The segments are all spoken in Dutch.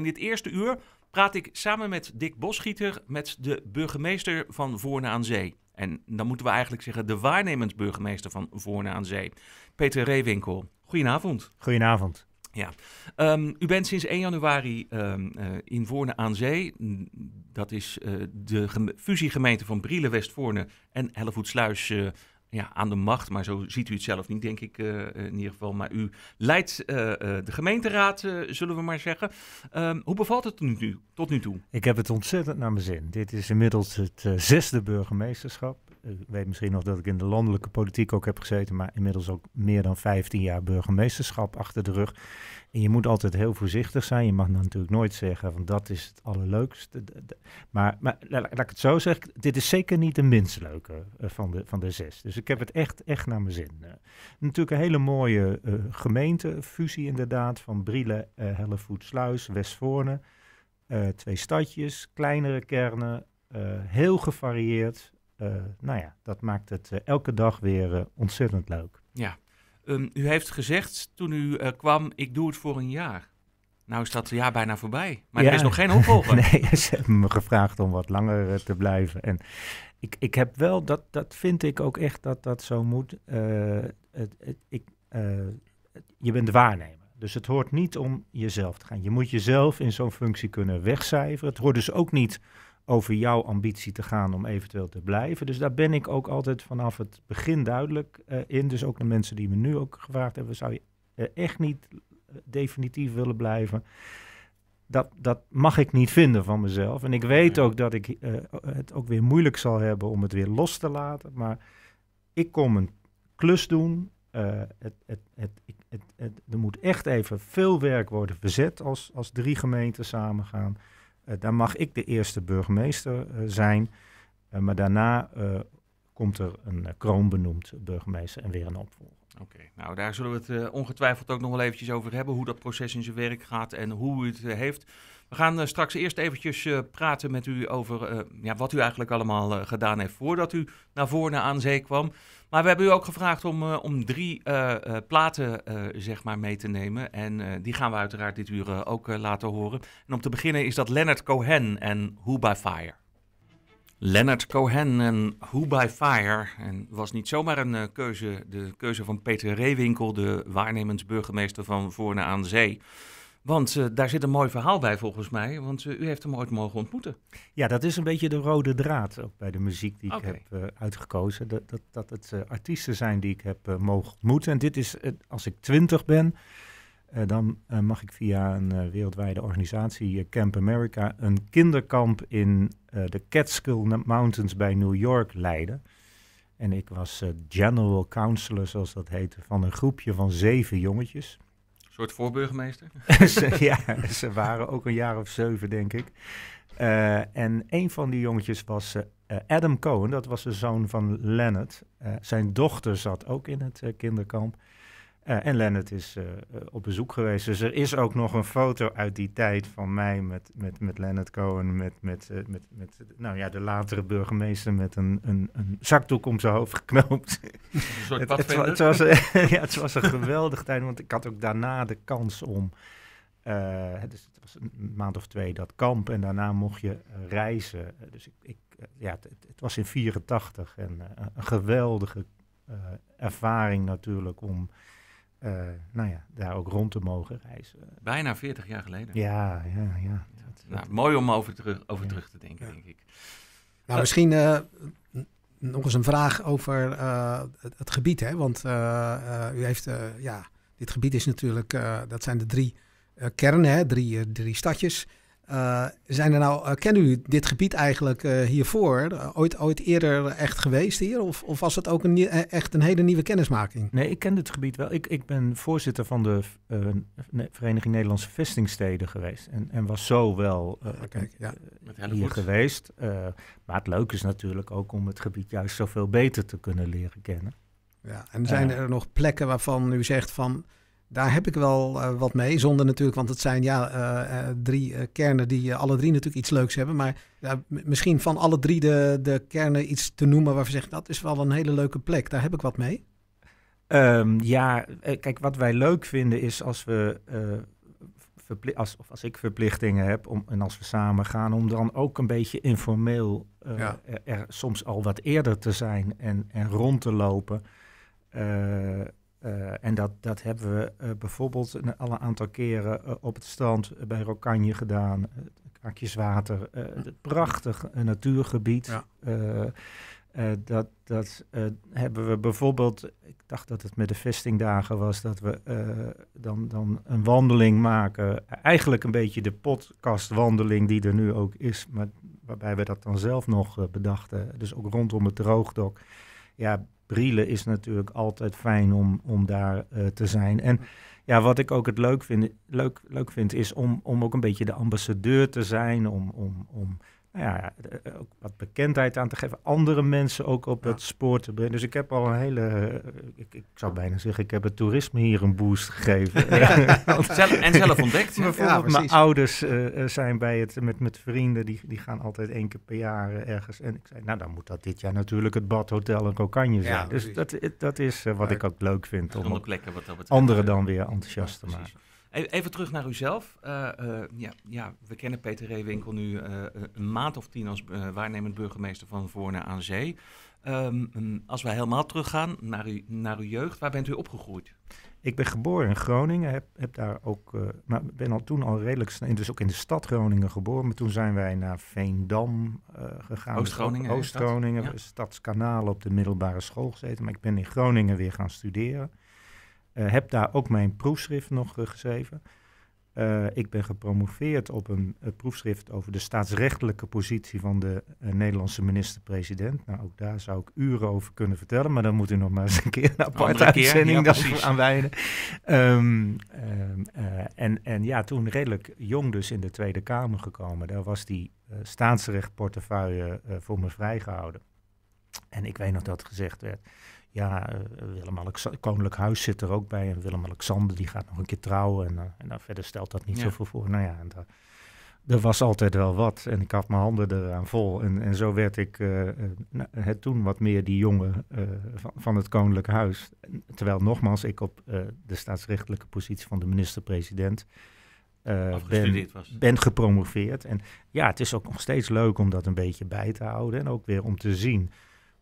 In dit eerste uur praat ik samen met Dick Boschieter, met de burgemeester van Voorne aan Zee. En dan moeten we eigenlijk zeggen de waarnemend burgemeester van Voorne aan Zee, Peter Reewinkel. Goedenavond. Goedenavond. Ja, ehm, u bent sinds 1 januari ehm, eh, in Voorne aan Zee. Dat is eh, de fusiegemeente van Brielen, Westvoorne en Hellevoetsluis eh, ja, aan de macht, maar zo ziet u het zelf niet, denk ik eh, eh, in ieder geval. Maar u leidt eh, de gemeenteraad, zullen we maar zeggen. Ehm, hoe bevalt het nu, tot nu toe? Ik heb het ontzettend naar mijn zin. Dit is inmiddels het zesde burgemeesterschap ik weet misschien nog dat ik in de landelijke politiek ook heb gezeten, maar inmiddels ook meer dan 15 jaar burgemeesterschap achter de rug. En je moet altijd heel voorzichtig zijn. Je mag natuurlijk nooit zeggen van dat is het allerleukste. Maar, maar laat ik het zo zeggen, dit is zeker niet de minst leuke eh, van de, van de zes. Dus ik heb het echt, echt naar mijn zin. Eh, natuurlijk een hele mooie uh, gemeentefusie inderdaad, van Brielen, uh, Hellevoet, Sluis, Westvoorne. twee stadjes, kleinere kernen, heel gevarieerd. Eh, nou ja, dat maakt het eh, elke dag weer eh, ontzettend leuk. Ja, ehm, u heeft gezegd toen u kwam, ik doe het voor een jaar. Nou is dat jaar bijna voorbij, maar er is nog geen opvolger. nee, ze hebben me gevraagd om wat langer te blijven. En ik, ik heb wel, dat, dat vind ik ook echt dat dat zo moet. het, ik, je bent waarnemer. Dus het hoort niet om jezelf te gaan. Je moet jezelf in zo'n functie kunnen wegcijferen. Het hoort dus ook niet over jouw ambitie te gaan om eventueel te blijven. Dus daar ben ik ook altijd vanaf het begin duidelijk eh, in. Dus ook de mensen die me nu ook gevraagd hebben, zou je eh, echt niet eh, definitief willen blijven? Dat, dat mag ik niet vinden van mezelf. En ik weet ook dat ik het ook weer moeilijk zal hebben om het weer los te laten. Maar ik kom een klus doen. het, het, het, het, er moet echt even veel werk worden verzet als, als drie gemeenten samengaan. gaan. Eh, Dan mag ik de eerste burgemeester eh, zijn. Eh, maar daarna komt er een kroonbenoemd burgemeester en weer een opvolger. Oké, nou daar zullen we het ongetwijfeld ook nog wel eventjes over hebben. Hoe dat proces in zijn werk gaat en hoe u het heeft. We gaan eh, straks eerst eventjes eh, praten met u over eh, ja, wat u eigenlijk allemaal gedaan heeft voordat u naar Voorne aan zee kwam. Maar we hebben u ook gevraagd om, om drie platen zeg maar mee te nemen. En die gaan we uiteraard dit uur ook laten horen. En om te beginnen is dat Leonard Cohen en Who by Fire. Leonard Cohen en Who by Fire. En was niet zomaar een keuze, de keuze van Peter Reewinkel, de waarnemend burgemeester van Voorne aan Zee. Want eh, daar zit een mooi verhaal bij volgens mij, want eh, u heeft hem ooit mogen ontmoeten. Ja, dat is een beetje de rode draad ook bij de muziek die ik heb eh, uitgekozen. Dat, dat, dat het artiesten zijn die ik heb mogen ontmoeten. En dit is, als ik twintig ben, dan mag ik via een wereldwijde organisatie, Camp America, een kinderkamp in de Catskill Mountains bij New York leiden. En ik was general counselor, zoals dat heette, van een groepje van zeven jongetjes soort voorburgemeester? ja, ze waren ook een jaar of zeven, denk ik. Eh, en een van die jongetjes was eh, Adam Cohen, dat was de zoon van Leonard. Eh, zijn dochter zat ook in het kinderkamp. Eh, en Lennart is eh, eh, op bezoek geweest. Dus er is ook nog een foto uit die tijd van mij met, met, met Leonard Cohen, met, met, met, met nou ja, de latere burgemeester met een, een, een zakdoek om zijn hoofd geknoopt. het, was, ja, het was een geweldig tijd, want ik had ook daarna de kans om. Dus het was een maand of twee dat kamp en daarna mocht je reizen. Dus ik, ik ja, het, het, was in 1984 en een geweldige ervaring natuurlijk om eh, nou ja, daar ook rond te mogen reizen. Bijna 40 jaar geleden. Ja, ja, ja. nou, Mooi om over, terug, over terug te denken, denk ik. Nou, eh, misschien eh, nog eens een vraag over het, het, gebied. Hè? Want u heeft, ja, dit gebied is natuurlijk, dat zijn de drie kernen, hè? Drie, drie stadjes. Uh, zijn er nou, uh, kennen u dit gebied eigenlijk eh, hiervoor? Ooit, ooit eerder echt geweest hier? Of, of was het ook een, echt een hele nieuwe kennismaking? Nee, ik ken dit gebied wel. Ik, ik ben voorzitter van de Vereniging Nederlandse Vestingsteden geweest. En, en was zo wel ah, kijk, ja. hier geweest. maar het leuke is natuurlijk ook om het gebied juist zoveel beter te kunnen leren kennen. Ja, en zijn er nog plekken waarvan u zegt van daar heb ik wel eh, wat mee. Zonder natuurlijk, want het zijn ja, eh, eh, drie kernen die alle drie natuurlijk iets leuks hebben. Maar misschien van alle drie de, de kernen iets te noemen waarvan je zegt dat is wel een hele leuke plek. Daar heb ik wat mee. Ehm, ja, kijk, wat wij leuk vinden is als we. Als, of als ik verplichtingen heb om, en als we samen gaan, om dan ook een beetje informeel er, soms al wat eerder te zijn en, en rond te lopen. Uh, eh, en dat, dat hebben we eh, bijvoorbeeld al een aantal keren eh, op het strand bij Rokanje gedaan. Het prachtig natuurgebied. Ja. dat dat hebben we bijvoorbeeld, ik dacht dat het met de vestingdagen was, dat we dan, dan een wandeling maken. Eigenlijk een beetje de podcastwandeling die er nu ook is, maar waarbij we dat dan zelf nog bedachten. Dus ook rondom het droogdok. Ja, Brielen is natuurlijk altijd fijn om, om daar eh, te zijn. En ja, wat ik ook het leuk vind, leuk, leuk vind is om, om ook een beetje de ambassadeur te zijn, om, om, om nou ja, eh, eh, ook wat bekendheid aan te geven. Andere mensen ook op het spoor te brengen. Dus ik heb al een hele, eh, ik, ik, zou bijna zeggen, ik heb het toerisme hier een boost gegeven. en zelf ontdekt. Bijvoorbeeld ja, mijn ouders zijn bij het, met, met vrienden, die, die gaan altijd één keer per jaar ergens. En ik zei, nou dan moet dat dit jaar natuurlijk het Badhotel en Kokanje zijn. dus dat, dat is wat ik ook leuk vind. Om plekken, wat anderen dan weer enthousiast te maken. Even terug naar uzelf. Eh, eh, ja, ja, we kennen Peter Reewinkel nu eh, een maand of tien als waarnemend burgemeester van Voorne aan Zee. Ehm, als we helemaal teruggaan naar, naar uw jeugd, waar bent u opgegroeid? Ik ben geboren in Groningen, heb, heb daar ook, ben al toen al redelijk snel, dus ook in de stad Groningen geboren. Maar toen zijn wij naar Veendam gegaan. Oost-Groningen. Oost-Groningen, Stadskanaal op de middelbare school gezeten. Maar ik ben in Groningen weer gaan studeren. Eh, heb daar ook mijn proefschrift nog eh, geschreven. Eh, ik ben gepromoveerd op een proefschrift over de staatsrechtelijke positie van de Nederlandse minister-president. Nou, ook daar zou ik uren over kunnen vertellen, maar dan moet u nog maar eens een keer een aparte uitzending ja, aan ehm, ehm, en, en ja, toen redelijk jong dus in de Tweede Kamer gekomen, daar was die staatsrechtportefeuille voor me vrijgehouden. En ik weet nog dat gezegd werd, ja, eh, Willem-Alexander, Koninklijk Huis zit er ook bij. En Willem-Alexander die gaat nog een keer trouwen. En, eh, en dan nou, verder stelt dat niet ja. zoveel voor. Nou ja, daar, er was altijd wel wat. En ik had mijn handen eraan vol. En, en zo werd ik eh, het toen wat meer die jongen van, van, het Koninklijk Huis. Terwijl nogmaals ik op de staatsrechtelijke positie van de minister-president... Uh, ben, was. ben gepromoveerd. En ja, het is ook nog steeds leuk om dat een beetje bij te houden. En ook weer om te zien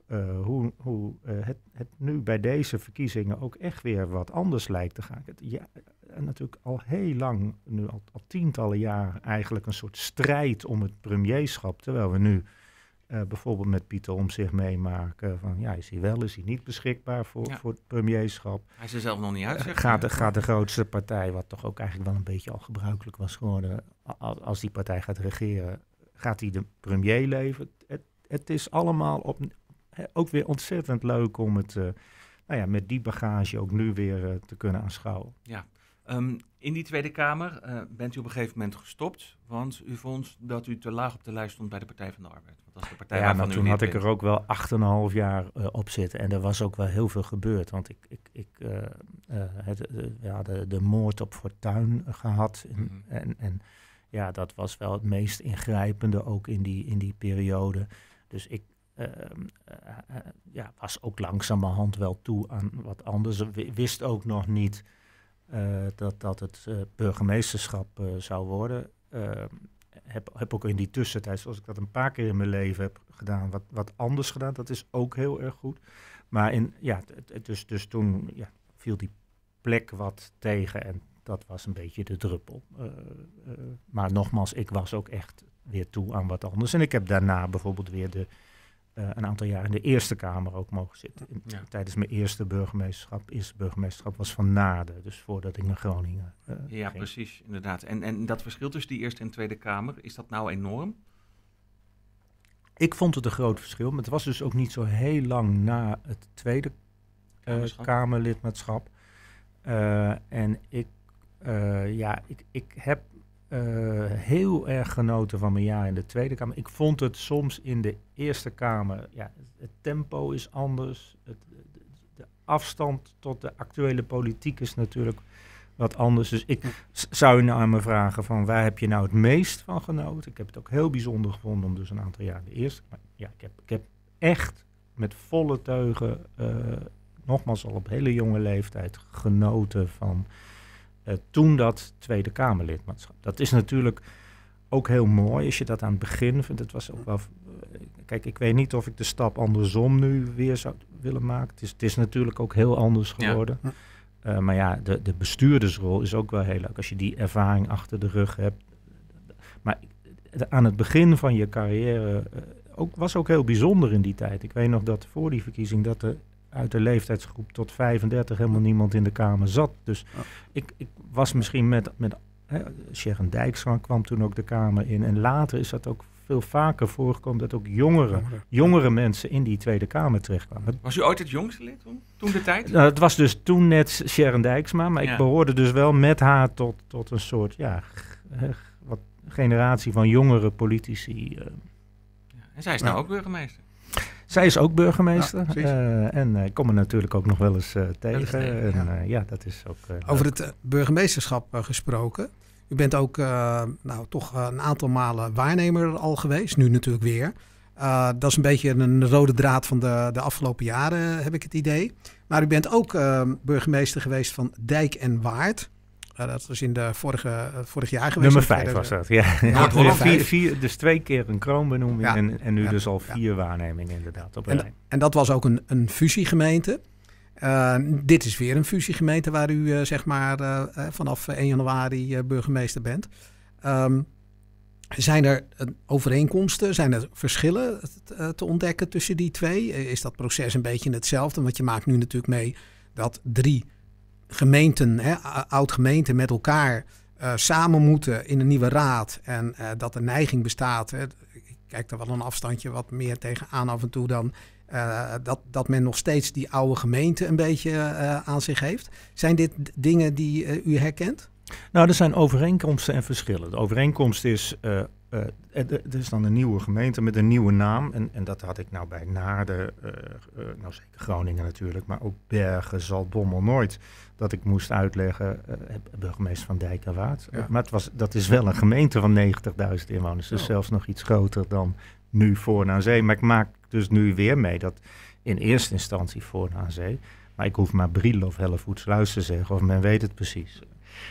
eh, hoe, hoe eh, het, het, nu bij deze verkiezingen ook echt weer wat anders lijkt te gaan. Het, ja, eh, natuurlijk al heel lang, nu al, al, tientallen jaren, eigenlijk een soort strijd om het premierschap. Terwijl we nu bijvoorbeeld met Pieter om zich meemaken van ja, is hij wel, is hij niet beschikbaar voor, voor het premierschap. Hij is er zelf nog niet uit. gaat, de, gaat de grootste partij, wat toch ook eigenlijk wel een beetje al gebruikelijk was geworden, als, als die partij gaat regeren, gaat hij de premier leven. Het, het is allemaal op, eh, ook weer ontzettend leuk om het eh, nou ja, met die bagage ook nu weer eh, te kunnen aanschouwen. Ja. Ehm, in die Tweede Kamer bent u op een gegeven moment gestopt, want u vond dat u te laag op de lijst stond bij de Partij van de Arbeid. Want de ja, toen had ik er ook wel 8,5 jaar op zitten en er was ook wel heel veel gebeurd. Want ik, ik, ik het, ja, de, de, moord op Fortuin gehad en, mhm. en, en, ja, dat was wel het meest ingrijpende ook in die, in die periode. Dus ik, Ehm, eh, eh, ja, was ook langzamerhand wel toe aan wat anders. Wist ook nog niet eh, dat dat het burgemeesterschap zou worden. Ehm, heb, heb ook in die tussentijd, zoals ik dat een paar keer in mijn leven heb gedaan, wat, wat anders gedaan. Dat is ook heel erg goed. Maar in, ja, dus, dus toen ja, viel die plek wat tegen en dat was een beetje de druppel. maar nogmaals, ik was ook echt weer toe aan wat anders. En ik heb daarna bijvoorbeeld weer de eh, een aantal jaar in de Eerste Kamer ook mogen zitten. Tijdens mijn eerste burgemeesterschap, eerste burgemeesterschap was van Naarden, dus voordat ik naar Groningen eh, Ja, ging. precies, inderdaad. En, en dat verschil tussen die Eerste en Tweede Kamer, is dat nou enorm? Ik vond het een groot verschil, maar het was dus ook niet zo heel lang na het Tweede uh, Kamerlidmaatschap. en ik, ja, ik, ik heb eh, heel erg genoten van mijn jaar in de Tweede Kamer. Ik vond het soms in de Eerste Kamer, ja, het tempo is anders. Het, de, afstand tot de actuele politiek is natuurlijk wat anders. Dus ik zou nou naar me vragen van waar heb je nou het meest van genoten? Ik heb het ook heel bijzonder gevonden om dus een aantal jaar de Eerste kamer. Ja, ik heb, ik heb echt met volle teugen, eh, nogmaals al op hele jonge leeftijd, genoten van eh, toen dat Tweede Kamerlidmaatschap. Dat is natuurlijk ook heel mooi als je dat aan het begin vindt. Het was ook wel, eh, kijk, ik weet niet of ik de stap andersom nu weer zou willen maken. Het is, het is natuurlijk ook heel anders geworden. Eh, maar ja, de, de bestuurdersrol is ook wel heel leuk. Als je die ervaring achter de rug hebt. Maar aan het begin van je carrière ook, was ook heel bijzonder in die tijd. Ik weet nog dat voor die verkiezing dat er uit de leeftijdsgroep tot 35 helemaal niemand in de Kamer zat. Dus ik, ik, was misschien met, met hè, Sharon kwam toen ook de Kamer in. En later is dat ook veel vaker voorgekomen dat ook jongeren, jongere mensen in die Tweede Kamer terechtkwamen. Was u ooit het jongste lid toen, toen de tijd? Nou, het was dus toen net Sharon Dijksma, maar ik behoorde dus wel met haar tot, tot een soort ja, wat generatie van jongere politici. Eh. en zij is nou ook burgemeester. Zij is ook burgemeester eh, en ik eh, kom er natuurlijk ook nog wel eens eh, tegen. Ja. ja. dat is ook, Over het burgemeesterschap gesproken. U bent ook nou, toch een aantal malen waarnemer al geweest, nu natuurlijk weer. dat is een beetje een rode draad van de, de afgelopen jaren, heb ik het idee. Maar u bent ook burgemeester geweest van Dijk en Waard dat nou, dat was in de vorige, eh, vorig jaar geweest. Nummer vijf was eh, dat, ja. vier, dus twee keer een kroonbenoeming en, en nu dus al vier waarnemingen inderdaad op en, en dat was ook een, een fusiegemeente. Eh, dit is weer een fusiegemeente waar u zeg maar vanaf 1 januari burgemeester bent. Ehm, zijn er overeenkomsten, zijn er verschillen te ontdekken tussen die twee? Is dat proces een beetje hetzelfde? Want je maakt nu natuurlijk mee dat drie gemeenten, hè, oud-gemeenten met elkaar eh, samen moeten in een nieuwe raad. En eh, dat de neiging bestaat. Hè, ik kijk er wel een afstandje wat meer tegenaan af en toe dan. Eh, dat, dat men nog steeds die oude gemeente een beetje aan zich heeft. Zijn dit dingen die u herkent? Nou, er zijn overeenkomsten en verschillen. De overeenkomst is. Uh, is dan een nieuwe gemeente met een nieuwe naam. En, en dat had ik nou bij Naarden, uh, nou zeker Groningen natuurlijk, maar ook Bergen, Zaltbommel, nooit dat ik moest uitleggen, uh, burgemeester van Dijk en Waard. Maar het was, dat is wel een gemeente van 90.000 inwoners. Dus oh. zelfs nog iets groter dan nu voor aan Zee. Maar ik maak dus nu weer mee dat in eerste instantie voor aan Zee. Maar ik hoef maar Briel of Hellevoetsluis te zeggen of men weet het precies.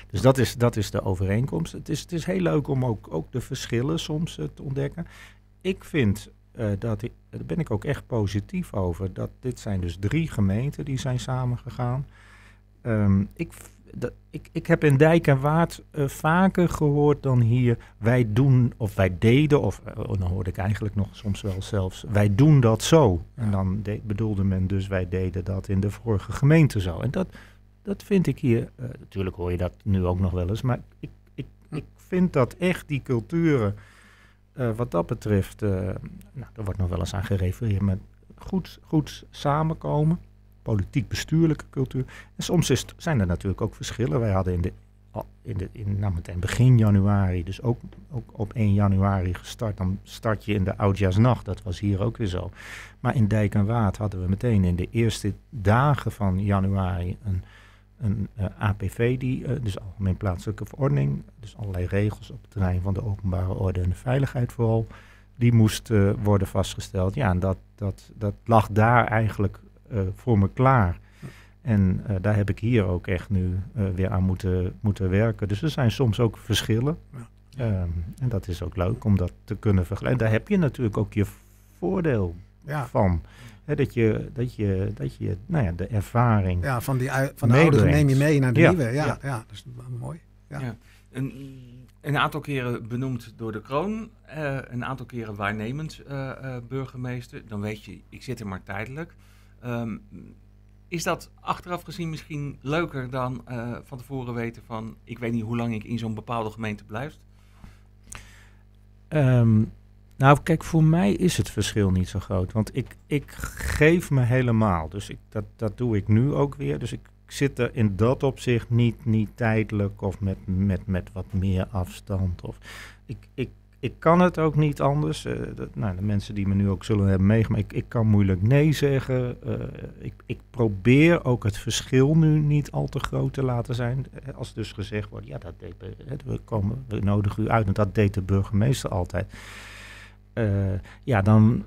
Dus dat is, dat is de overeenkomst. Het is, het is heel leuk om ook, ook de verschillen soms eh, te ontdekken. Ik vind eh, dat, daar ben ik ook echt positief over, dat dit zijn dus drie gemeenten die zijn samengegaan. Ehm, ik, dat, ik, ik heb in Dijk en Waard eh, vaker gehoord dan hier wij doen of wij deden, of eh, oh, dan hoorde ik eigenlijk nog soms wel zelfs wij doen dat zo. En dan bedoelde men dus wij deden dat in de vorige gemeente zo. En dat, dat vind ik hier, eh, natuurlijk hoor je dat nu ook nog wel eens, maar ik, ik, hm. ik vind dat echt die culturen, wat dat betreft, nou, er wordt nog wel eens aan gerefereerd, maar goed, goed samenkomen politiek-bestuurlijke cultuur. En soms zijn er natuurlijk ook verschillen. Wij hadden in de, in de, in, nou meteen begin januari, dus ook, ook op 1 januari gestart. Dan start je in de oudjaarsnacht, dat was hier ook weer zo. Maar in Dijk en Waard hadden we meteen in de eerste dagen van januari een, een eh, APV, die, eh, dus Algemeen Plaatselijke Verordening, dus allerlei regels op het terrein van de openbare orde en de veiligheid vooral, die moest eh, worden vastgesteld. Ja, en dat, dat, dat lag daar eigenlijk eh, voor me klaar. En eh, daar heb ik hier ook echt nu eh, weer aan moeten, moeten werken. Dus er zijn soms ook verschillen. Ja. Ehm, en dat is ook leuk om dat te kunnen vergelijken. Daar heb je natuurlijk ook je voordeel van. dat je, dat je, dat je nou ja, de ervaring. Ja, van, die, van de oude neem je mee naar de ja. nieuwe. Ja, ja. dat is ah, mooi. Ja. Een, een, aantal keren benoemd door de kroon, uh, een aantal keren waarnemend burgemeester. Dan weet je, ik zit er maar tijdelijk. Ehm, is dat achteraf gezien misschien leuker dan eh, van tevoren weten van ik weet niet hoe lang ik in zo'n bepaalde gemeente blijf? Ehm, nou, kijk, voor mij is het verschil niet zo groot. Want ik, ik geef me helemaal. Dus ik, dat, dat doe ik nu ook weer. Dus ik zit er in dat opzicht niet, niet tijdelijk of met, met, met wat meer afstand. Of ik, ik ik kan het ook niet anders. Eh, nou, de mensen die me nu ook zullen hebben meegemaakt, ik, ik kan moeilijk nee zeggen. Eh, ik, ik, probeer ook het verschil nu niet al te groot te laten zijn. Eh, als dus gezegd wordt, ja, dat deed, we, komen, we nodigen u uit, want dat deed de burgemeester altijd. ja, dan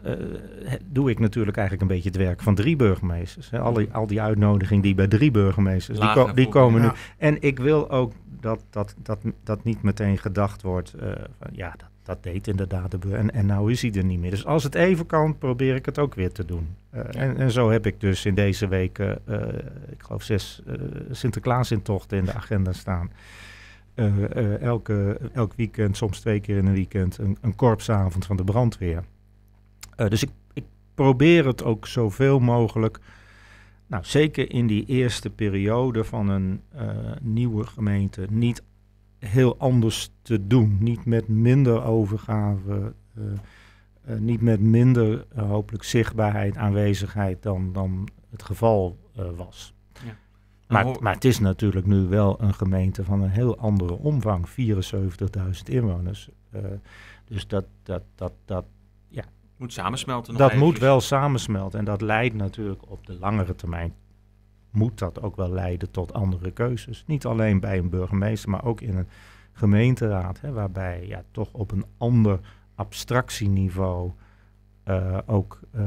doe ik natuurlijk eigenlijk een beetje het werk van drie burgemeesters. Hè. Al, die, al die uitnodiging die bij drie burgemeesters, die, die komen nu. En ik wil ook dat, dat, dat, dat niet meteen gedacht wordt van, ja, dat, dat deed inderdaad de beur. En, en nou is hij er niet meer. Dus als het even kan, probeer ik het ook weer te doen. Eh, en, en, zo heb ik dus in deze weken, eh, ik geloof zes uh, eh, Sinterklaas-intochten in de agenda staan. elke, elk weekend, soms twee keer in een weekend, een, een korpsavond van de brandweer. dus ik, ik, probeer het ook zoveel mogelijk. Nou, zeker in die eerste periode van een nieuwe gemeente, niet heel anders te doen. Niet met minder overgave, eh, eh, niet met minder eh, hopelijk zichtbaarheid, aanwezigheid dan, dan het geval was. Ja. Maar, maar het is natuurlijk nu wel een gemeente van een heel andere omvang, 74.000 inwoners. dus dat, dat, dat, dat, ja. Moet samensmelten. dat moet wel samensmelten en dat leidt natuurlijk op de langere termijn moet dat ook wel leiden tot andere keuzes. Niet alleen bij een burgemeester, maar ook in een gemeenteraad, hè, waarbij ja, toch op een ander abstractieniveau uh, ook eh,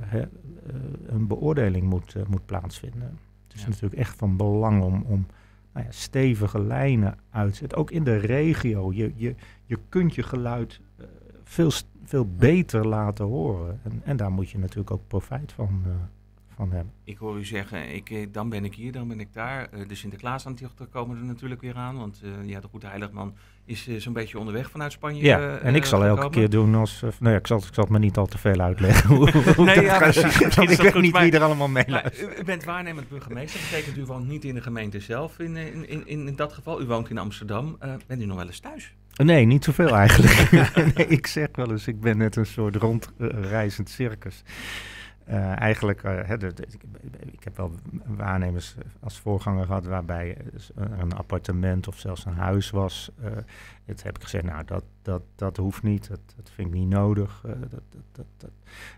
hè, eh, een beoordeling moet, moet plaatsvinden. Het is natuurlijk echt van belang om, om nou ja, stevige lijnen uit te zetten. Ook in de regio. Je, je, je kunt je geluid veel, veel beter laten horen. En, en daar moet je natuurlijk ook profijt van van hem. Ik hoor u zeggen, ik, eh, dan ben ik hier, dan ben ik daar. Eh, de sinterklaas komen er natuurlijk weer aan. Want eh, ja, de Goede Heiligman is zo'n beetje onderweg vanuit Spanje. Ja, en ik zal elke keer doen als... nou ja, ik zal, ik zal het me niet al te veel uitleggen hoe, hoe nee, ik weet niet wie er allemaal mee luistert. U bent waarnemend burgemeester. Dat betekent, u woont niet in de gemeente zelf in, in, in, in, dat geval. U woont in Amsterdam. bent u nog wel eens thuis? Nee, niet zoveel eigenlijk. ik zeg wel eens, ik ben net een soort rondreizend circus. Eh, eigenlijk, eh, ik, heb wel waarnemers als voorganger gehad waarbij er een appartement of zelfs een huis was. Uh, eh, dat heb ik gezegd, nou dat, dat, dat hoeft niet, dat, dat vind ik niet nodig. dat, dat, dat,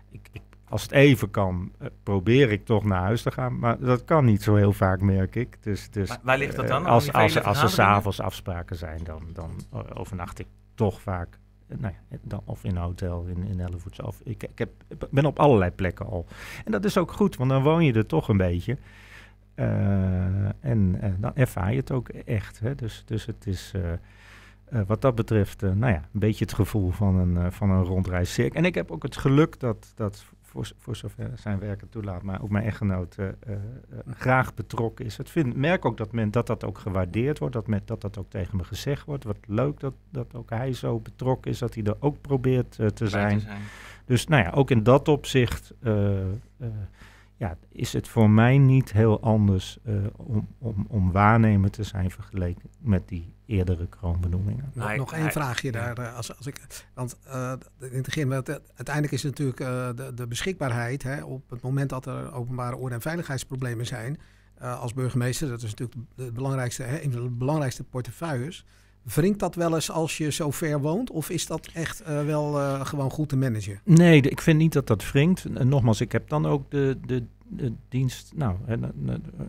ik, ik, als het even kan, probeer ik toch naar huis te gaan. Maar dat kan niet zo heel vaak, merk ik. Dus, dus, maar waar ligt dat dan? Als, als, als, als er s'avonds afspraken zijn, dan, dan overnacht ik toch vaak eh, nou ja, dan, of in een hotel in, in Of, ik, ik heb, ben op allerlei plekken al. En dat is ook goed, want dan woon je er toch een beetje. Eh, en eh, dan ervaar je het ook echt. Hè? Dus, dus het is wat dat betreft, nou ja, een beetje het gevoel van een, van een rondreiscirk. En ik heb ook het geluk dat, dat voor, voor zover zijn werken toelaat, maar ook mijn echtgenoot uh, eh, eh, eh, graag betrokken is. Ik vind, merk ook dat, men, dat dat ook gewaardeerd wordt, dat, dat dat ook tegen me gezegd wordt. Wat leuk dat, dat ook hij zo betrokken is, dat hij er ook probeert te zijn. te, zijn. Dus nou ja, ook in dat opzicht ja, is het voor mij niet heel anders eh, om, om, om waarnemer te zijn vergeleken met die eerdere kroonbenoemingen. Nog, nog één vraagje daar. Eh, als, als ik, want eh, in het uiteindelijk is het natuurlijk de, de, beschikbaarheid hè, op het moment dat er openbare orde- en veiligheidsproblemen zijn. als burgemeester, dat is natuurlijk de, belangrijkste, hè, een van de belangrijkste portefeuilles. Wringt dat wel eens als je zo ver woont? Of is dat echt eh, wel eh, gewoon goed te managen? Nee, ik vind niet dat dat wringt. nogmaals, ik heb dan ook de, de, dienst, nou,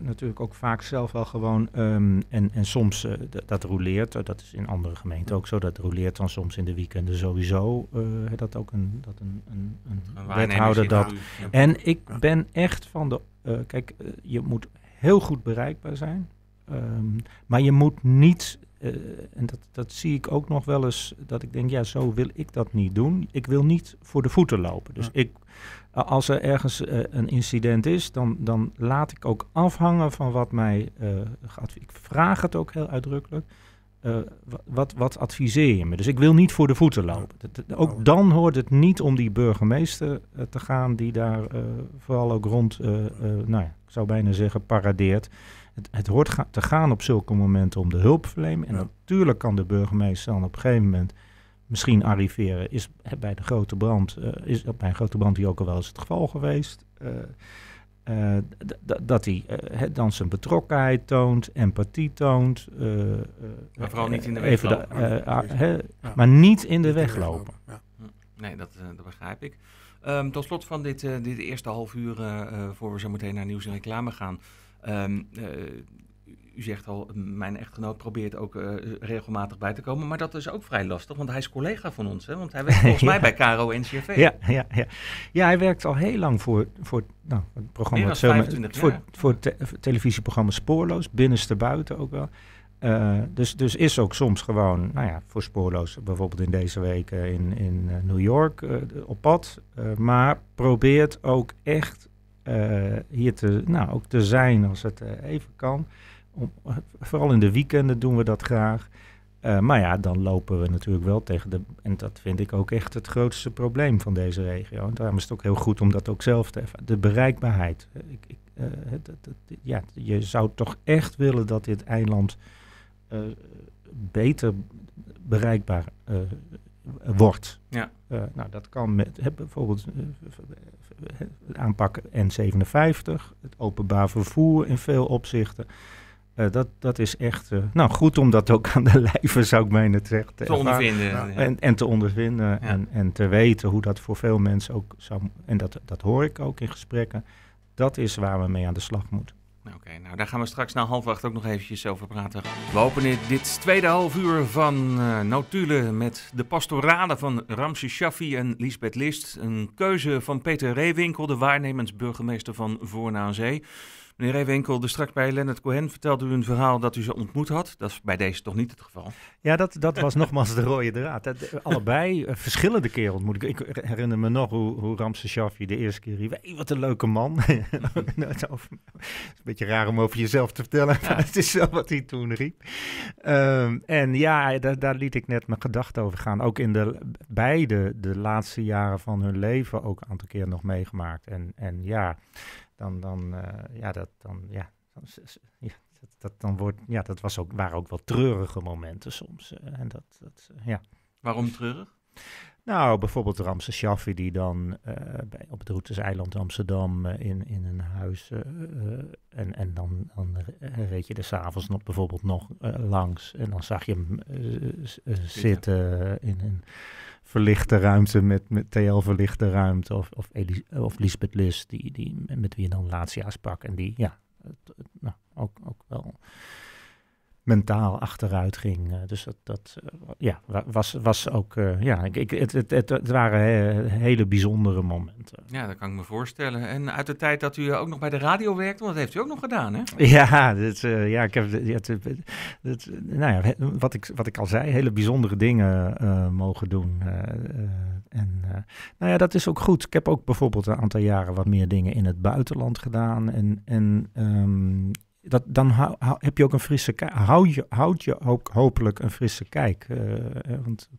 natuurlijk ook vaak zelf wel gewoon. Ehm, en, en soms eh, dat roleert, dat is in andere gemeenten ook zo. Dat roleert dan soms in de weekenden sowieso. dat ook een, dat een, een, wethouder dat. En ik ben echt van de. kijk, je moet heel goed bereikbaar zijn. Ehm, maar je moet niet eh, en dat, dat zie ik ook nog wel eens, dat ik denk, ja, zo wil ik dat niet doen. Ik wil niet voor de voeten lopen. Dus ik, als er ergens eh, een incident is, dan, dan laat ik ook afhangen van wat mij uh, gaat. Ik vraag het ook heel uitdrukkelijk. wat, wat adviseer je me? Dus ik wil niet voor de voeten lopen. Dat, ook oh. dan hoort het niet om die burgemeester te gaan, die daar vooral ook rond, nou ja, ik zou bijna zeggen, paradeert het, het hoort te gaan op zulke momenten om de hulpverlening. En natuurlijk kan de burgemeester dan op een gegeven moment misschien arriveren. Is bij, de grote brand, eh, is bij een grote brand die ook al wel eens het geval geweest. Eh, eh, dat hij dan zijn betrokkenheid toont, empathie toont. maar vooral niet in de weg lopen. Ah, maar niet in de weg lopen. Hm. Nee, dat, dat, begrijp ik. Ehm, tot slot van dit, dit eerste half uur, voor we zo meteen naar nieuws en reclame gaan. Ehm, eh, u zegt al, mijn echtgenoot probeert ook eh, regelmatig bij te komen. Maar dat is ook vrij lastig, want hij is collega van ons. Hè? Want hij werkt volgens mij bij KRO NCRV. Ja, ja, ja. ja, hij werkt al heel lang voor, voor nou, het programma. 25 voor, voor het televisieprogramma Spoorloos, binnenste buiten ook wel. Eh, dus, dus is ook soms gewoon, nou ja, voor spoorloos, bijvoorbeeld in deze week in, in New York op pad. maar probeert ook echt eh, hier te, nou, ook te zijn als het eh, even kan. Eh, vooral in de weekenden doen we dat graag. maar ja, dan lopen we natuurlijk wel tegen de. En dat vind ik ook echt het grootste probleem van deze regio. En daarom is het ook heel goed om dat ook zelf te De bereikbaarheid. Ik, ik, ja, je zou toch echt willen dat dit eiland beter bereikbaar wordt. Ja. nou, dat kan met bijvoorbeeld eh, aanpak N57, het openbaar vervoer in veel opzichten. Eh, dat, dat is echt eh, nou, goed om dat ook aan de lijve, zou ik mij net zeggen. Te, te ondervinden. en, en te ondervinden en, en te weten hoe dat voor veel mensen ook zou... En dat, dat hoor ik ook in gesprekken. Dat is waar we mee aan de slag moeten. Nou, oké, nou daar gaan we straks na half acht ook nog eventjes over praten. We openen dit tweede half uur van uh, Notulen met de pastorale van Ramse Shaffi en Lisbeth List. Een keuze van Peter Reewinkel, de waarnemend burgemeester van Voorna Zee. Meneer Reewinkel, dus straks bij Leonard Cohen vertelde u een verhaal dat u ze ontmoet had. Dat is bij deze toch niet het geval? Ja, dat, dat was nogmaals de rode draad. Dat, eh, allebei eh, verschillende keren ontmoet. Ik, ik herinner me nog hoe, hoe Ramse de eerste keer riep, wat een leuke man. het is een beetje raar om over jezelf te vertellen, maar het is wel wat hij toen riep. Ehm, en ja, daar, daar liet ik net mijn gedachten over gaan. Ook in de, beide de laatste jaren van hun leven ook een aantal keer nog meegemaakt. En, en ja, dan, dan, eh, ja, dat, dan, ja, dat, dan wordt, ja, dat was ook, waren ook wel treurige momenten soms. Eh, en dat, dat, eh, ja. Waarom treurig? Nou, bijvoorbeeld Ramse Shaffi, die dan bij, op het Routeseiland Amsterdam in, in een huis. en, en dan, dan reed je er s'avonds nog, bijvoorbeeld nog langs. En dan zag je hem zitten in een verlichte ruimte met, met TL verlichte ruimte. Of, of, Elis, of Lisbeth Lis, die, die, met wie je dan laatst jaar sprak. En die ja, nou, ook, ook wel mentaal achteruit ging. Eh, dus dat, dat eh, ja, was, was ook. Eh, ja, ik, het, het, het, waren hele bijzondere momenten. Ja, dat kan ik me voorstellen. En uit de tijd dat u ook nog bij de radio werkte, want dat heeft u ook nog gedaan, hè? Ja, dit ja ik heb. dat, nou ja, wat ik, wat ik al zei, hele bijzondere dingen mogen doen. en nou ja, dat is ook goed. Ik heb ook bijvoorbeeld een aantal jaren wat meer dingen in het buitenland gedaan. En, en ehm, dat, dan hou, heb je ook een frisse kijk. Houd je, houd je ook hopelijk een frisse kijk. Eh, eh, want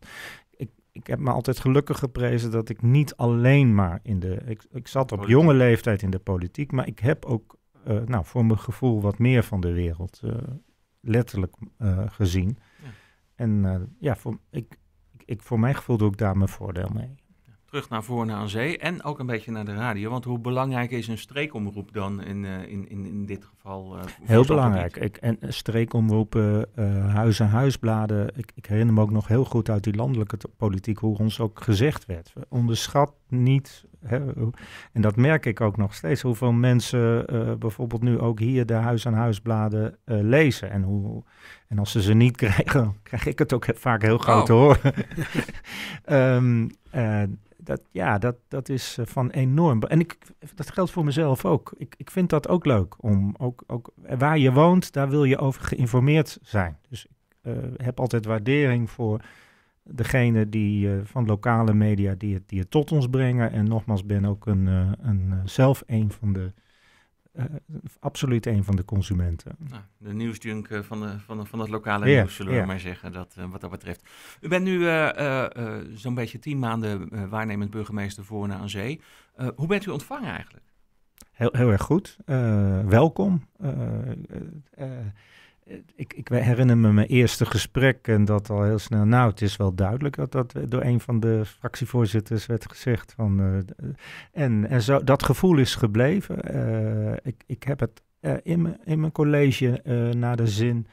ik, ik heb me altijd gelukkig geprezen dat ik niet alleen maar in de. Ik, ik zat op jonge leeftijd in de politiek, maar ik heb ook eh, nou, voor mijn gevoel wat meer van de wereld letterlijk gezien. Ja. En ja, voor, ik, ik, voor mijn gevoel doe ik daar mijn voordeel mee terug naar voor naar zee en ook een beetje naar de radio. Want hoe belangrijk is een streekomroep dan in, eh, in, in, in dit geval? Eh, heel belangrijk. Ik, en eh, streekomroepen, huis- aan huisbladen. Ik, ik, herinner me ook nog heel goed uit die landelijke politiek hoe ons ook gezegd werd. We onderschat niet, hè, en dat merk ik ook nog steeds, hoeveel mensen bijvoorbeeld nu ook hier de huis- aan huisbladen lezen. En, hoe, en als ze ze niet krijgen, krijg ik het ook vaak heel groot te horen. um, uh, dat, ja, dat, dat is eh, van enorm. En ik, dat geldt voor mezelf ook. Ik, ik vind dat ook leuk. Om ook, ook, waar je woont, daar wil je over geïnformeerd zijn. Dus ik eh, heb altijd waardering voor degene die, van lokale media die het, die het tot ons brengen. En nogmaals, ben ook een, een, zelf een van de eh, absoluut een van de consumenten. Nou, de nieuwsjunk eh, van, de, van, van het lokale ja, nieuws, zullen we maar zeggen, dat, eh, wat dat betreft. U bent nu zo'n beetje tien maanden waarnemend burgemeester voor aan Zee. hoe bent u ontvangen eigenlijk? Heel, heel erg goed. welkom ik, ik herinner me mijn eerste gesprek en dat al heel snel. Nou, het is wel duidelijk dat dat door een van de fractievoorzitters werd gezegd. Van, eh, eh, en en zo, dat gevoel is gebleven. Eh, ik, ik heb het in, mijn, in mijn college naar de zin.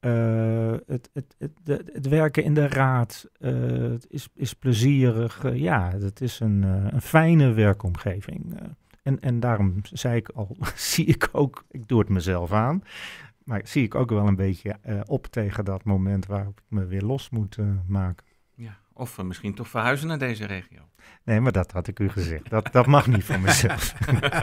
het, het, het, het, werken in de raad het is, is plezierig. ja, het is een, een fijne werkomgeving. En, en daarom zei ik al, zie ik ook, ik doe het mezelf aan maar zie ik ook wel een beetje eh, op tegen dat moment waarop ik me weer los moet eh, maken. Ja, of eh, misschien toch verhuizen naar deze regio. Nee, maar dat had ik u gezegd. Dat, dat mag niet van mezelf.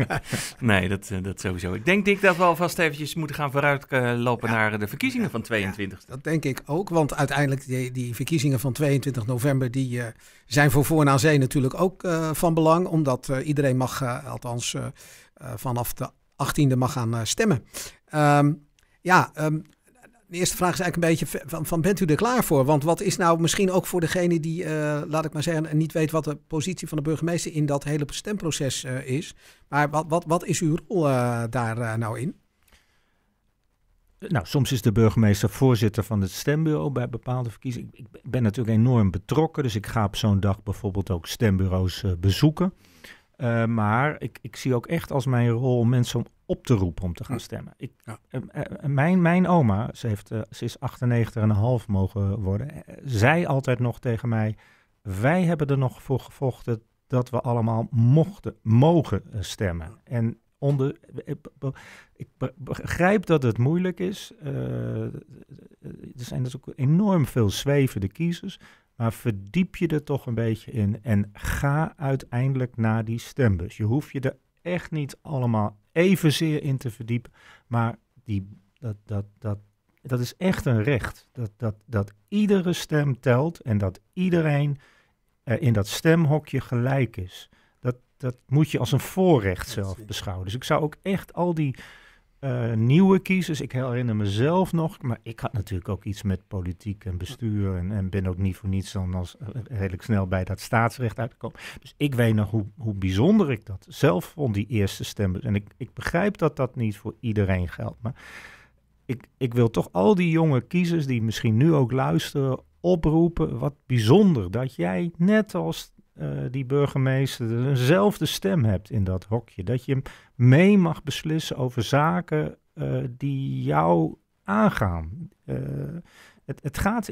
nee, dat, dat sowieso. Ik denk, Dick, dat we alvast eventjes moeten gaan vooruitlopen ja. naar de verkiezingen van 22. dat denk ik ook, want uiteindelijk die, die verkiezingen van 22 november... die zijn voor Voorn aan Zee natuurlijk ook van belang. Omdat iedereen mag, althans vanaf de 18e mag gaan stemmen. Um, ja, ehm, de eerste vraag is eigenlijk een beetje van, van bent u er klaar voor? Want wat is nou misschien ook voor degene die, eh, laat ik maar zeggen, niet weet wat de positie van de burgemeester in dat hele stemproces eh, is. Maar wat, wat, wat is uw rol eh, daar nou in? Nou, soms is de burgemeester voorzitter van het stembureau bij bepaalde verkiezingen. Ik ben natuurlijk enorm betrokken, dus ik ga op zo'n dag bijvoorbeeld ook stembureaus bezoeken. Eh, maar ik, ik zie ook echt als mijn rol om mensen om op te roepen om te gaan stemmen. Ik, eh, eh, mijn, mijn oma, ze, heeft, ze is 98,5 mogen worden, zei altijd nog tegen mij: Wij hebben er nog voor gevochten dat we allemaal mochten, mogen stemmen. En onder, ik begrijp dat het moeilijk is. er zijn dus ook enorm veel zwevende kiezers. Maar verdiep je er toch een beetje in en ga uiteindelijk naar die stembus. Je hoeft je er echt niet allemaal evenzeer in te verdiepen, maar die, dat, dat, dat, dat is echt een recht. Dat, dat, dat iedere stem telt en dat iedereen in dat stemhokje gelijk is. Dat, dat moet je als een voorrecht zelf beschouwen. Dus ik zou ook echt al die eh, nieuwe kiezers. Ik herinner mezelf nog, maar ik had natuurlijk ook iets met politiek en bestuur. En, en ben ook niet voor niets dan als eh, redelijk snel bij dat staatsrecht uitgekomen. Dus ik weet nog hoe, hoe bijzonder ik dat zelf vond, die eerste stemmen. En ik, ik begrijp dat dat niet voor iedereen geldt. Maar ik, ik wil toch al die jonge kiezers die misschien nu ook luisteren, oproepen. Wat bijzonder dat jij net als eh, die burgemeester dezelfde stem hebt in dat hokje. Dat je mee mag beslissen over zaken eh, die jou aangaan. Eh, het, het, gaat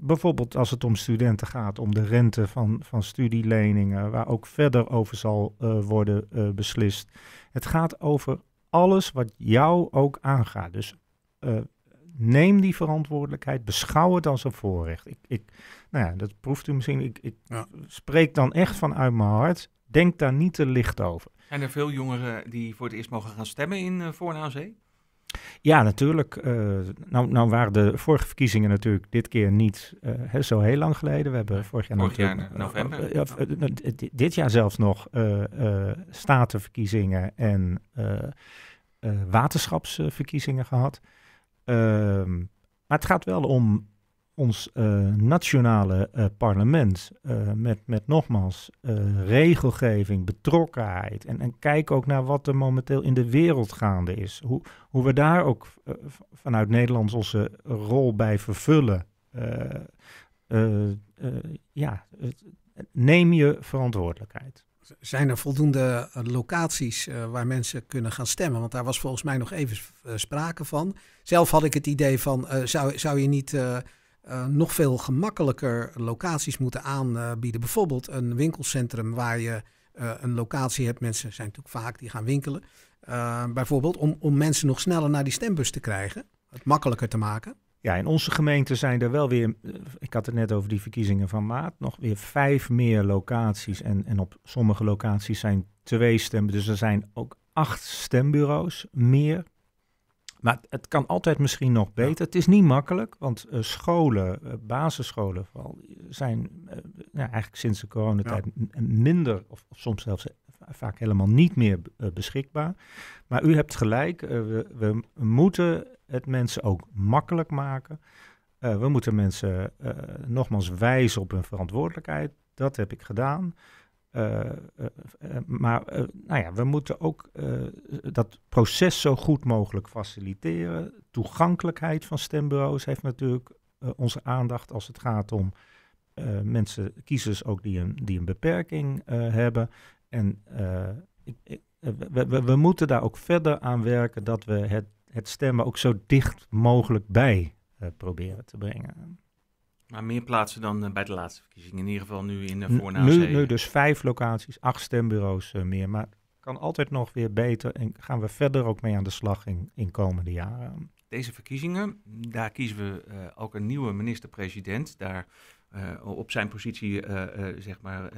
bijvoorbeeld als het om studenten gaat, om de rente van, van studieleningen, waar ook verder over zal worden beslist. Het gaat over alles wat jou ook aangaat. Dus Neem die verantwoordelijkheid, beschouw het als een voorrecht. Ik, ik, nou ja, dat proeft u misschien. Ik, ik spreek dan echt vanuit mijn hart. Denk daar niet te licht over. Zijn er veel jongeren die voor het eerst mogen gaan stemmen in voor eh, Voornhaalzee? Ja, natuurlijk. Eh, nou, nou waren de vorige verkiezingen natuurlijk dit keer niet eh, hè, zo heel lang geleden. We hebben vorig jaar, november. dit jaar zelfs nog statenverkiezingen en waterschapsverkiezingen gehad. Ehm, maar het gaat wel om ons eh, nationale uh, parlement eh, met, met nogmaals regelgeving, betrokkenheid en, en kijk ook naar wat er momenteel in de wereld gaande is. Hoe, hoe we daar ook vanuit Nederland onze rol bij vervullen. ja, neem je verantwoordelijkheid zijn er voldoende eh, locaties eh, waar mensen kunnen gaan stemmen? Want daar was volgens mij nog even eh, sprake van. Zelf had ik het idee van, zou, zou je niet nog veel gemakkelijker locaties moeten aanbieden? Bijvoorbeeld een winkelcentrum waar je een locatie hebt. Mensen zijn natuurlijk vaak die gaan winkelen. bijvoorbeeld om, om mensen nog sneller naar die stembus te krijgen. Het makkelijker te maken. Ja, in onze gemeente zijn er wel weer, eh, ik had het net over die verkiezingen van maart, nog weer vijf meer locaties. En, en op sommige locaties zijn twee stemmen, dus er zijn ook acht stembureaus meer. Maar het kan altijd misschien nog beter. Het is niet makkelijk, want eh, scholen, eh, basisscholen vooral, zijn eigenlijk sinds de coronatijd minder of, soms zelfs vaak helemaal niet meer eh, beschikbaar. Maar u hebt gelijk, eh, we, we, moeten het mensen ook makkelijk maken. Eh, we moeten mensen nogmaals wijzen op hun verantwoordelijkheid. Dat heb ik gedaan. maar nou ja, we moeten ook dat proces zo goed mogelijk faciliteren. Toegankelijkheid van stembureaus heeft natuurlijk onze aandacht als het gaat om mensen, kiezers ook die een, die een beperking hebben. En eh, eh, we, moeten daar ook verder aan werken dat we het, het stemmen ook zo dicht mogelijk bij eh, proberen te brengen. Maar meer plaatsen dan bij de laatste verkiezingen. In ieder geval nu in de voornaamste. Nu, nu dus vijf locaties, acht stembureaus meer. Maar kan altijd nog weer beter en gaan we verder ook mee aan de slag in, in komende jaren. Deze verkiezingen, daar kiezen we ook een nieuwe minister-president. Daar eh, op zijn positie, eh, eh, zeg maar,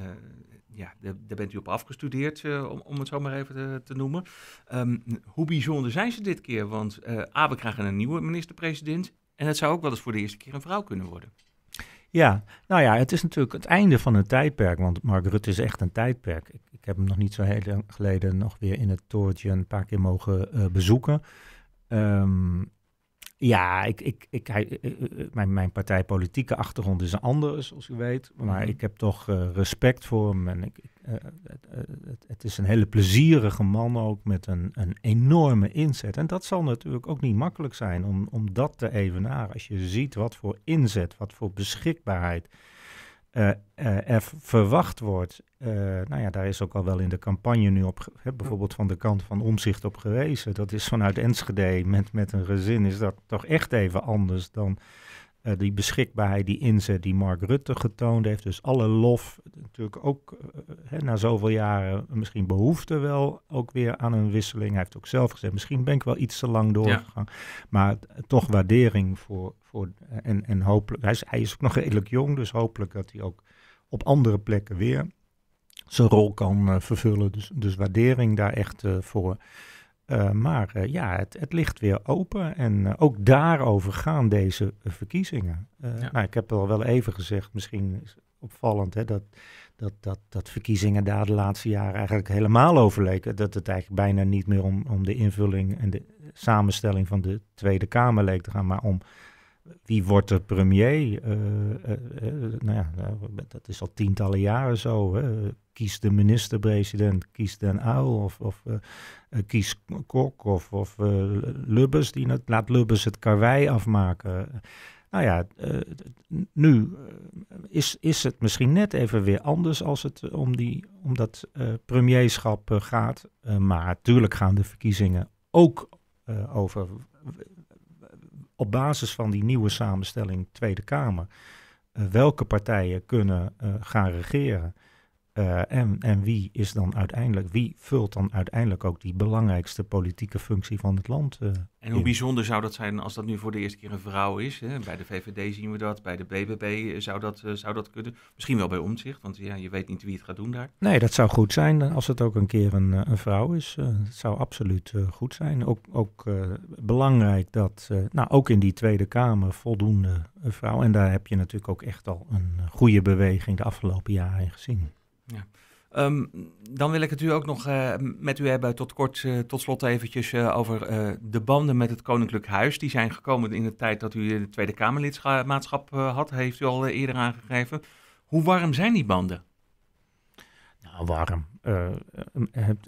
ja, daar, bent u op afgestudeerd, om, om het zo maar even te, te noemen. Ehm, hoe bijzonder zijn ze dit keer? Want A, we krijgen een nieuwe minister-president. En het zou ook wel eens voor de eerste keer een vrouw kunnen worden. Ja, nou ja, het is natuurlijk het einde van een tijdperk. Want Mark Rutte is echt een tijdperk. Ik, ik heb hem nog niet zo heel lang geleden nog weer in het torentje een paar keer mogen bezoeken. Um, ja, ik, ik, ik, eh, eh, eh, mijn, mijn partijpolitieke achtergrond is een andere, zoals u weet. Maar mhm. ik heb toch respect voor hem. En ik, het, het, is een hele plezierige man ook, met een, een enorme inzet. En dat zal natuurlijk ook niet makkelijk zijn om, om dat te evenaren. Als je ziet wat voor inzet, wat voor beschikbaarheid eh, eh, er verwacht wordt. Eh, nou ja, daar is ook al wel in de campagne nu op, he, bijvoorbeeld van de kant van omzicht op gewezen. Dat is vanuit Enschede met, met een gezin, is dat toch echt even anders dan eh, die beschikbaarheid, die inzet die Mark Rutte getoond heeft. Dus alle lof, natuurlijk ook eh, eh, hè, na zoveel jaren misschien behoefte wel ook weer aan een wisseling. Hij heeft ook zelf gezegd, misschien ben ik wel iets te lang doorgegaan. Maar toch waardering voor, voor en, en hopelijk, hij is, hij is ook nog redelijk jong, dus hopelijk dat hij ook op andere plekken weer zijn rol kan vervullen. Dus, dus waardering daar echt voor. Eh, maar eh, ja, het, het, ligt weer open en eh, ook daarover gaan deze verkiezingen. Nou, ik heb al wel even gezegd, misschien is opvallend hè, dat, dat, dat, dat verkiezingen daar de laatste jaren eigenlijk helemaal over leken. Dat het eigenlijk bijna niet meer om, om de invulling en de samenstelling van de Tweede Kamer leek te gaan, maar om wie wordt de premier? Uh, nou ja, nou, dat is al tientallen jaren zo. Hè kies de minister-president, kies Den Uyl of, of eh, eh, kies Kok of, of eh, Lubbers. Die, laat Lubbers het karwei afmaken. Nou ja, nu is, is het misschien net even weer anders als het om, die, om dat premierschap gaat. maar natuurlijk gaan de verkiezingen ook over op basis van die nieuwe samenstelling Tweede Kamer. welke partijen kunnen gaan regeren. Eh, en, en wie is dan uiteindelijk, wie vult dan uiteindelijk ook die belangrijkste politieke functie van het land? Eh, en hoe bijzonder zou dat zijn als dat nu voor de eerste keer een vrouw is? Hè? Bij de VVD zien we dat, bij de BBB eh, zou dat, zou dat kunnen. Misschien wel bij omzicht, want ja, je weet niet wie het gaat doen daar. Nee, dat zou goed zijn als het ook een keer een, een vrouw is. dat zou absoluut goed zijn. Ook, ook belangrijk dat, nou ook in die Tweede Kamer, voldoende vrouw. En daar heb je natuurlijk ook echt al een goede beweging de afgelopen jaren gezien. Ja. Ehm, dan wil ik het u ook nog eh, met u hebben, tot kort, eh, tot slot eventjes, eh, over de banden met het Koninklijk Huis. Die zijn gekomen in de tijd dat u de Tweede Kamerlidmaatschap had, heeft u al eerder aangegeven. Hoe warm zijn die banden? Nou, warm.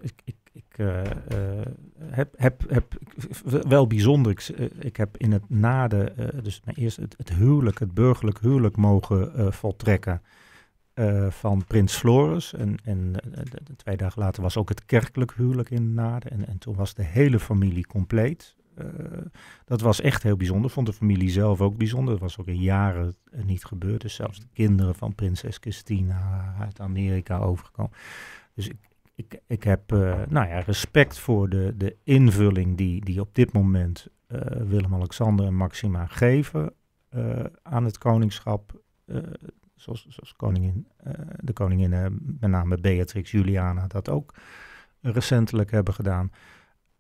ik, ik, ik heb, heb, heb wel bijzonder. Ik, heb in het nade, dus mijn het, het, huwelijk, het burgerlijk huwelijk mogen voltrekken. Eh, van prins Floris. En, en eh, twee dagen later was ook het kerkelijk huwelijk in Naarden. En, en toen was de hele familie compleet. Eh, dat was echt heel bijzonder. Vond de familie zelf ook bijzonder. Dat was ook in jaren niet gebeurd. Dus zelfs de kinderen van prinses Christina uit Amerika overgekomen. Dus ik, ik, ik heb nou ja, respect voor de, de invulling die, die op dit moment Willem-Alexander en Maxima geven aan het koningschap zoals, koningin, eh, de koninginnen, eh, met name Beatrix, Juliana, dat ook recentelijk hebben gedaan.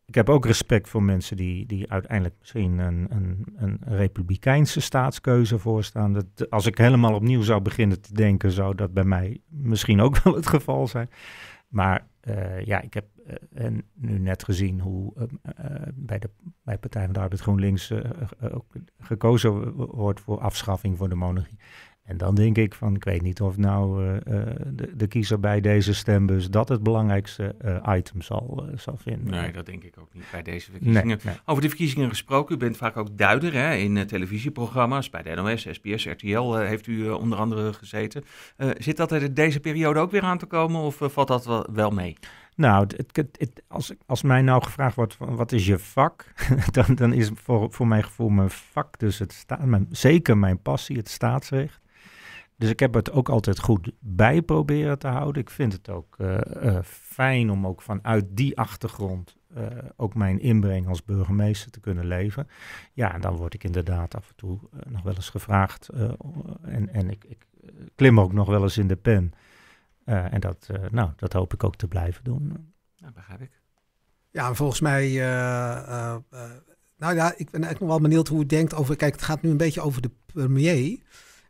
Ik heb ook respect voor mensen die, die uiteindelijk misschien een, een, een republikeinse staatskeuze voorstaan. Dat, als ik helemaal opnieuw zou beginnen te denken, zou dat bij mij misschien ook wel het geval zijn. Maar eh, ja, ik heb uh, nu net gezien hoe bij, de, bij Partij van de Arbeid GroenLinks ook gekozen wordt voor afschaffing van de monarchie. En dan denk ik van, ik weet niet of nou eh, eh, de, de, kiezer bij deze stembus dat het belangrijkste eh, item zal, zal vinden. Nee, dat denk ik ook niet bij deze verkiezingen. Over de verkiezingen gesproken, u bent vaak ook duider hè, in televisieprogramma's, bij de NOS, SBS, RTL heeft u onder andere gezeten. zit dat er deze periode ook weer aan te komen of valt dat wel mee? Nou, het, het, als, als mij nou gevraagd wordt, wat is je vak? dan, dan is voor, voor mijn gevoel mijn vak dus het staan, zeker mijn passie, het staatsrecht. Dus ik heb het ook altijd goed bij proberen te houden. Ik vind het ook eh, eh, fijn om ook vanuit die achtergrond eh, ook mijn inbreng als burgemeester te kunnen leven. Ja, en dan word ik inderdaad af en toe nog wel eens gevraagd. en en ik, ik, klim ook nog wel eens in de pen. en dat, nou, dat hoop ik ook te blijven doen. Dat nou, begrijp ik. Ja, volgens mij nou ja, ik ben eigenlijk nog wel benieuwd hoe u denkt over. Kijk, het gaat nu een beetje over de premier.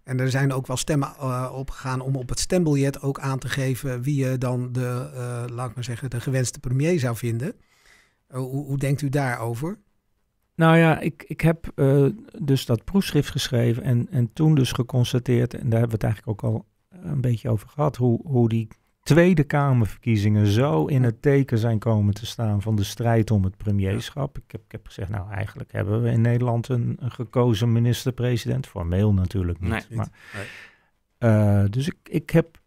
En er zijn ook wel stemmen eh, opgegaan om op het stembiljet ook aan te geven wie je dan de, eh, laat maar zeggen, de gewenste premier zou vinden. Eh, hoe, hoe, denkt u daarover? Nou ja, ik, ik heb dus dat proefschrift geschreven en, en toen dus geconstateerd, en daar hebben we het eigenlijk ook al een beetje over gehad, hoe, hoe die Tweede Kamerverkiezingen zo in het teken zijn komen te staan van de strijd om het premierschap. Ik heb, ik heb gezegd, nou eigenlijk hebben we in Nederland een, gekozen minister-president. Formeel natuurlijk niet. Maar, eh, dus ik, ik heb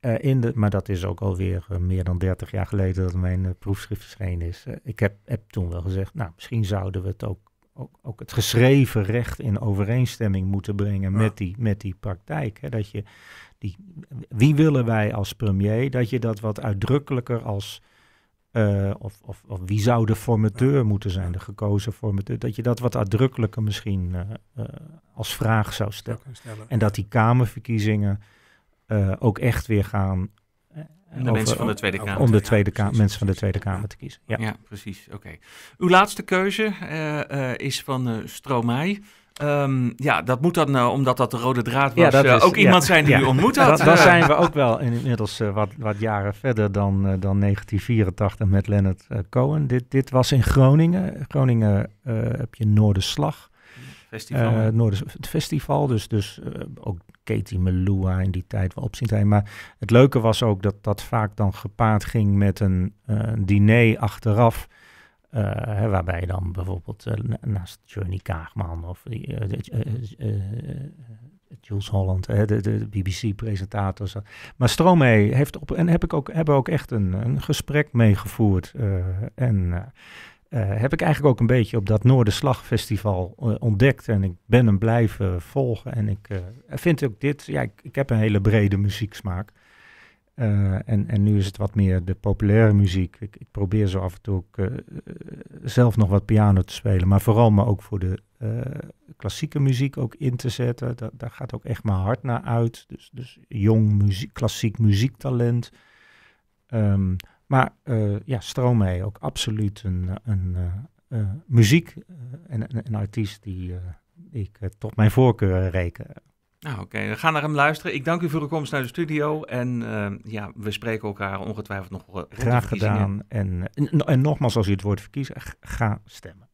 eh, in de, maar dat is ook alweer eh, meer dan 30 jaar geleden dat mijn proefschrift verschenen is. ik heb, heb toen wel gezegd, nou misschien zouden we het ook ook, het geschreven recht in overeenstemming moeten brengen met, die, met die praktijk. Hè? Dat je wie willen wij als premier, dat je dat wat uitdrukkelijker als, eh, of, of, of, wie zou de formateur moeten zijn, de gekozen formateur, dat je dat wat uitdrukkelijker misschien eh, eh, als vraag zou stellen. En dat die Kamerverkiezingen ook echt weer gaan de de Om de Tweede Kamer, mensen van de Tweede Kamer te kiezen. Ja, precies. Oké. Uw laatste keuze is van uh, Stromae. Ehm, ja, dat moet dan, eh, omdat dat de rode draad was, eh, ook iemand zijn die u ontmoet had. Dat zijn we ook wel inmiddels eh, wat, wat jaren verder dan, dan 1984 met Leonard Cohen. Dit, dit was in Groningen. Groningen heb je Noorderslag. Festival. Noorders, het festival, dus, dus ook Katie Melua in die tijd wel opzien zijn. Maar het leuke was ook dat dat vaak dan gepaard ging met een diner achteraf. Eh, waarbij dan bijvoorbeeld eh, naast Journey Kaagman of eh, Jules Holland, de, de BBC-presentators. Maar Stromae heeft op, en heb ik ook, hebben ook echt een, een gesprek meegevoerd. en heb ik eigenlijk ook een beetje op dat Noorderslagfestival ontdekt. En ik ben hem blijven volgen. En ik vind ook dit, ja, ik, ik, heb een hele brede muzieksmaak. Eh, en, en nu is het wat meer de populaire muziek. Ik, ik probeer zo af en toe ook eh, eh, zelf nog wat piano te spelen. Maar vooral me ook voor de klassieke muziek ook in te zetten. Da daar gaat ook echt mijn hart naar uit. Dus, dus jong muziek, klassiek muziektalent. Ehm, maar ja, stroom mee, ook absoluut een, een muziek en een, artiest die, die ik tot mijn voorkeur reken. Nou, oké. We gaan naar hem luisteren. Ik dank u voor uw komst naar de studio. En eh, ja, we spreken elkaar ongetwijfeld nog. Graag gedaan. En, en, en nogmaals, als u het woord verkiest, eh, ga stemmen.